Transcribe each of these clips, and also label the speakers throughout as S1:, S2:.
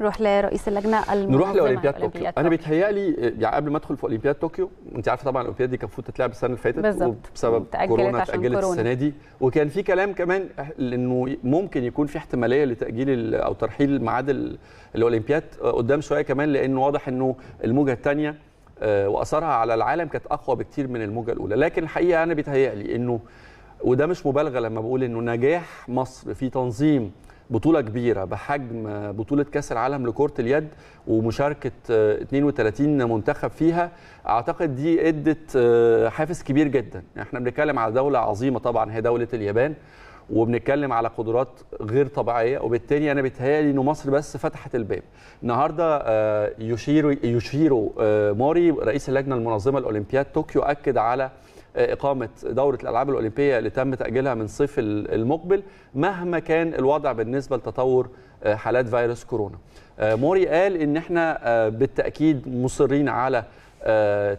S1: نروح لرئيس اللجنه المنظمه نروح لاولمبياد طوكيو انا
S2: بيتهيالي يعني قبل ما ادخل في اولمبياد طوكيو انت عارفه طبعا الاولمبياد دي كان المفروض تتلعب السنه اللي فاتت بالظبط وبسبب كورونا اتاجلت السنه دي وكان في كلام كمان انه ممكن يكون في احتماليه لتاجيل او ترحيل ميعاد الاولمبياد قدام شويه كمان لانه واضح انه الموجه الثانيه آه، واثرها على العالم كانت اقوى بكتير من الموجه الاولى لكن الحقيقه انا بيتهيالي انه وده مش مبالغه لما بقول انه نجاح مصر في تنظيم بطوله كبيره بحجم بطوله كاس العالم لكره اليد ومشاركه 32 آه، منتخب فيها اعتقد دي ادت آه، حافز كبير جدا احنا بنتكلم على دوله عظيمه طبعا هي دوله اليابان وبنتكلم على قدرات غير طبيعيه وبالتالي انا بيتهيألي انه مصر بس فتحت الباب. النهارده آه، يوشيرو يوشيرو موري رئيس اللجنه المنظمه الاولمبياد طوكيو اكد على إقامة دورة الألعاب الأولمبية اللي تم تأجيلها من صيف المقبل مهما كان الوضع بالنسبة لتطور آه، حالات فيروس كورونا آه، موري قال إن احنا آه، بالتأكيد مصرين على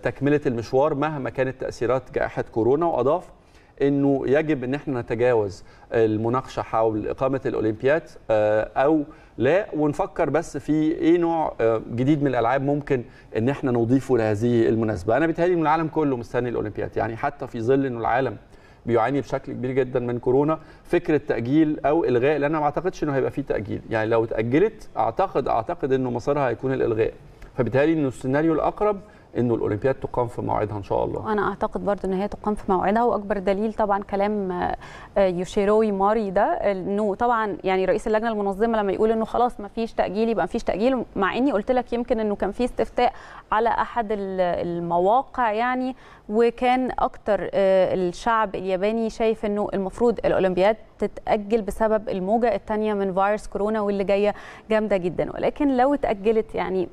S2: تكملة المشوار مهما كانت تأثيرات جائحة كورونا وأضاف انه يجب ان احنا نتجاوز المناقشه حول اقامه الاولمبياد آه، او لا ونفكر بس في ايه نوع آه، جديد من الالعاب ممكن ان احنا نضيفه لهذه المناسبه انا بيتهيألي ان العالم كله مستني الاولمبياد يعني حتى في ظل انه العالم بيعاني بشكل كبير جدا من كورونا فكره تاجيل او الغاء لان انا ما اعتقدش انه هيبقى فيه تاجيل يعني لو تاجلت اعتقد اعتقد انه مسارها هيكون الالغاء فبالتالي انه السيناريو الاقرب انه الاولمبياد تقام في موعدها ان شاء الله
S1: انا اعتقد برضو ان هي تقام في موعدها واكبر دليل طبعا كلام آه، آه، يوشيروي ماري ده انه طبعا يعني رئيس اللجنه المنظمه لما يقول انه خلاص ما فيش تاجيل يبقى ما فيش تاجيل مع اني قلت لك يمكن انه كان في استفتاء على احد المواقع يعني وكان اكتر آه، الشعب الياباني شايف انه المفروض الاولمبياد تتاجل بسبب الموجه الثانيه من فيروس كورونا واللي جايه جامده جدا ولكن لو اتاجلت يعني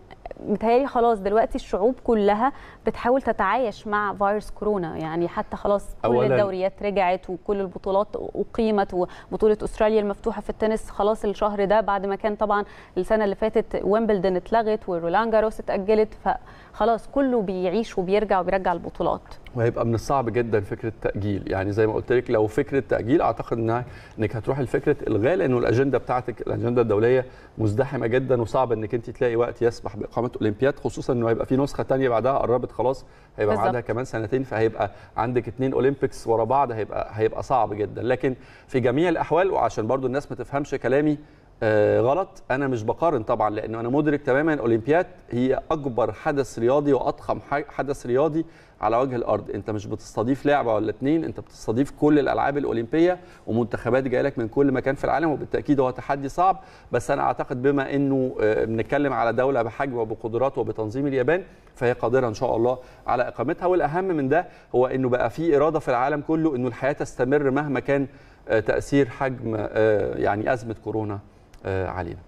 S1: متهيألي خلاص دلوقتي الشعوب كلها بتحاول تتعايش مع فيروس كورونا يعني حتى خلاص كل الدوريات رجعت وكل البطولات أقيمت وبطولة أستراليا المفتوحة في التنس خلاص الشهر ده بعد ما كان طبعا السنة اللي فاتت ويمبلدون اتلغت ورولان جاروس اتأجلت فخلاص كله بيعيش وبيرجع وبيرجع البطولات
S2: وهيبقى من الصعب جدا فكره تاجيل يعني زي ما قلت لك لو فكره تاجيل اعتقد انها انك هتروح لفكره الغاء لانه الاجنده بتاعتك الاجنده الدوليه مزدحمه جدا وصعب انك انت تلاقي وقت يسمح باقامه عملت اولمبياد خصوصا انه هيبقى في نسخه ثانيه بعدها قربت خلاص هيبقى بالزبط. بعدها كمان سنتين فهيبقى عندك اثنين اولمبيكس ورا بعض هيبقى هيبقى صعب جدا لكن في جميع الاحوال وعشان برضو الناس ما تفهمش كلامي آه غلط انا مش بقارن طبعا لانه انا مدرك تماما الاولمبياد هي اكبر حدث رياضي واضخم حدث رياضي على وجه الارض انت مش بتستضيف لعبه ولا اتنين انت بتستضيف كل الالعاب الاولمبيه ومنتخبات جايه لك من كل مكان في العالم وبالتاكيد هو تحدي صعب بس انا اعتقد بما انه آه، بنتكلم على دوله بحجم وبقدرات وبتنظيم اليابان فهي قادره ان شاء الله على اقامتها والاهم من ده هو انه بقى في اراده في العالم كله انه الحياه تستمر مهما كان آه، تاثير حجم آه، يعني ازمه كورونا آه، علينا